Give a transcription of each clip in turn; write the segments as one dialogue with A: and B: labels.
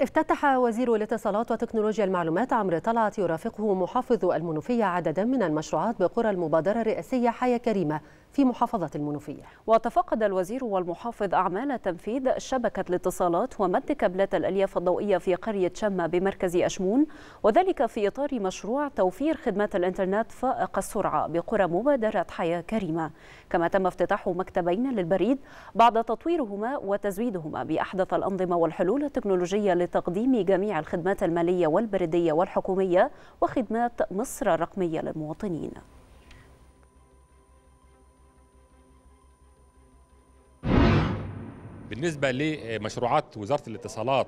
A: افتتح وزير الاتصالات وتكنولوجيا المعلومات عمرو طلعت يرافقه محافظ المنوفية عددا من المشروعات بقرى المبادرة الرئاسية حياة كريمة في محافظة المنوفية وتفقد الوزير والمحافظ أعمال تنفيذ شبكة الاتصالات ومد كابلات الألياف الضوئية في قرية شمة بمركز أشمون وذلك في إطار مشروع توفير خدمات الإنترنت فائق السرعة بقرى مبادرة حياة كريمة كما تم افتتاح مكتبين للبريد بعد تطويرهما وتزويدهما بأحدث الأنظمة والحلول التكنولوجية لتقديم جميع الخدمات المالية والبريدية والحكومية وخدمات مصر الرقمية للمواطنين
B: بالنسبه لمشروعات وزاره الاتصالات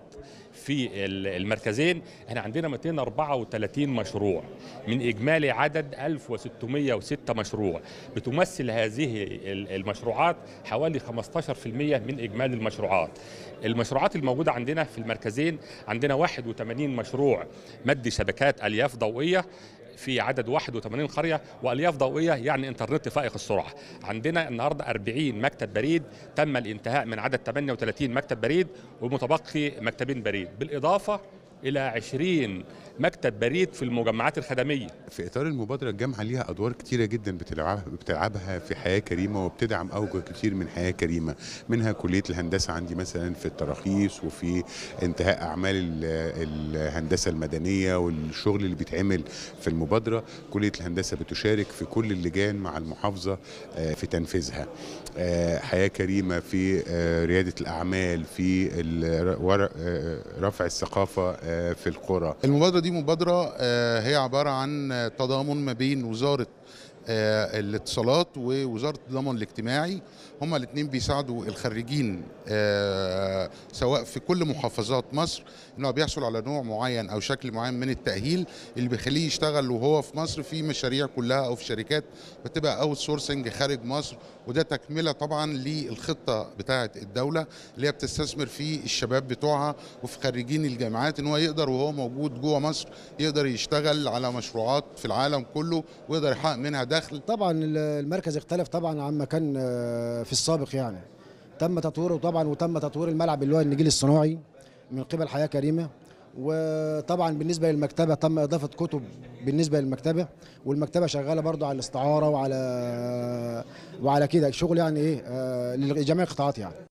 B: في المركزين احنا عندنا 234 مشروع من اجمالي عدد 1606 مشروع بتمثل هذه المشروعات حوالي 15% من اجمالي المشروعات المشروعات الموجوده عندنا في المركزين عندنا 81 مشروع مد شبكات الياف ضوئيه في عدد 81 قرية وألياف ضوئية يعني إنترنت فائق السرعة عندنا النهاردة 40 مكتب بريد تم الانتهاء من عدد 38 مكتب بريد ومتبقي مكتبين بريد بالإضافة إلى 20 مكتب بريد في المجمعات الخدمية
C: في إطار المبادرة الجامعة ليها أدوار كتيرة جدا بتلعبها, بتلعبها في حياة كريمة وبتدعم أوجه كتير من حياة كريمة منها كلية الهندسة عندي مثلا في التراخيص وفي انتهاء أعمال الهندسة المدنية والشغل اللي بيتعمل في المبادرة كلية الهندسة بتشارك في كل اللجان مع المحافظة آه، في تنفيذها آه، حياة كريمة في آه، ريادة الأعمال في رفع الثقافة آه، في القرى
D: المبادرة دي مبادرة آه، هي عبارة عن تضامن ما بين وزارة آه، الاتصالات ووزاره الضمان الاجتماعي هما الاثنين بيساعدوا الخريجين آه، سواء في كل محافظات مصر ان هو بيحصل على نوع معين او شكل معين من التاهيل اللي بيخليه يشتغل وهو في مصر في مشاريع كلها او في شركات بتبقى اوت سورسنج خارج مصر وده تكمله طبعا للخطه بتاعه الدوله اللي هي بتستثمر في الشباب بتوعها وفي خريجين الجامعات ان هو يقدر وهو موجود جوه مصر يقدر يشتغل على مشروعات في العالم كله ويقدر يحقق منها ده الدخل
E: طبعا المركز اختلف طبعا عما كان آه، في السابق يعني تم تطويره طبعا وتم تطوير الملعب اللي هو النجيل الصناعي من قبل حياه كريمه وطبعا بالنسبه للمكتبه تم اضافه كتب بالنسبه للمكتبه والمكتبه شغاله برضو على الاستعاره وعلى وعلى كده شغل يعني ايه آه، لجميع القطاعات يعني